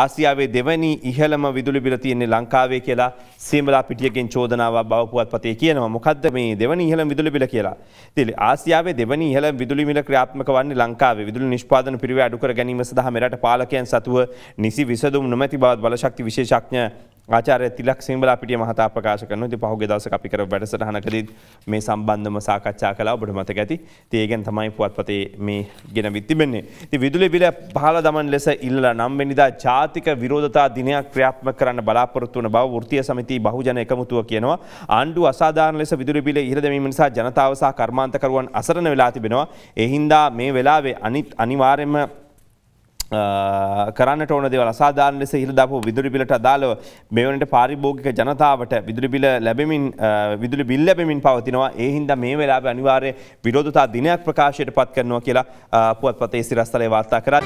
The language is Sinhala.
ආසියාවේ දෙවැනි ඉහළම විදුලි බිල තියෙන්නේ ලංකාවේ කියලා සීමලා පිටියකින් චෝදනාව බවපුවත් පතේ කියනවා. මොකද්ද මේ දෙවැනි ඉහළම විදුලි බිල කියලා? ඉතින් ආසියාවේ දෙවැනි ඉහළම විදුලි බිල ක්‍රියාත්මක වන්නේ ලංකාවේ විදුලි නිෂ්පාදන පිරිවේ අඩු කර ගැනීම සඳහා මෙරට පාලකයන් සතුව නිසි විසඳුම් නොමැති බවත් බලශක්ති විශේෂඥ ආචාරය තිලක් සිංබල පිටිය මහතා ප්‍රකාශ කරනවා. ඉතින් පහුගිය දවසක අපි කරපු වැඩසටහනකදී මේ සම්බන්ධම සාකච්ඡා කළා. ඔබට මතක ඇති. ඉතින් ඒ ගැන තමයි පුවත්පතේ මේ ගෙනවිත් තිබෙන්නේ. ඉතින් විදුලි බිල පහළ දමන ලෙස ඉල්ලලා 9 වෙනිදා ජාතික විරෝධතා දිනයක් ක්‍රියාත්මක කරන්න බලාපොරොත්තු වන බව වෘත්තීය සමිති බහුජන එකමුතුව කියනවා. ආණ්ඩුව අසාධාරණ ලෙස විදුලි බිල ඉහළ දැමීම නිසා ජනතාව සහ කර්මාන්තකරුවන් අසරණ වෙලා තිබෙනවා. ඒ හින්දා මේ වෙලාවේ අනිත් අනිවාර්යයෙන්ම කරන්නට ඕන දෙවල සාධාරණ ලෙස හිරදාපු විදුලිබිලට අදාළව මෙවනට පාරිභෝගික ජනතාවට විදුලිබිල ලැබෙමින් විදුලි බිල් ලැබෙමින් පවතිනවා ඒ හින්දා මේ වෙලාවේ අනිවාර්ය විරෝධතා දිනයක් ප්‍රකාශයට පත් කරනවා කියලා පුවත්පතේ සිරස්තලයේ වාර්තා කරා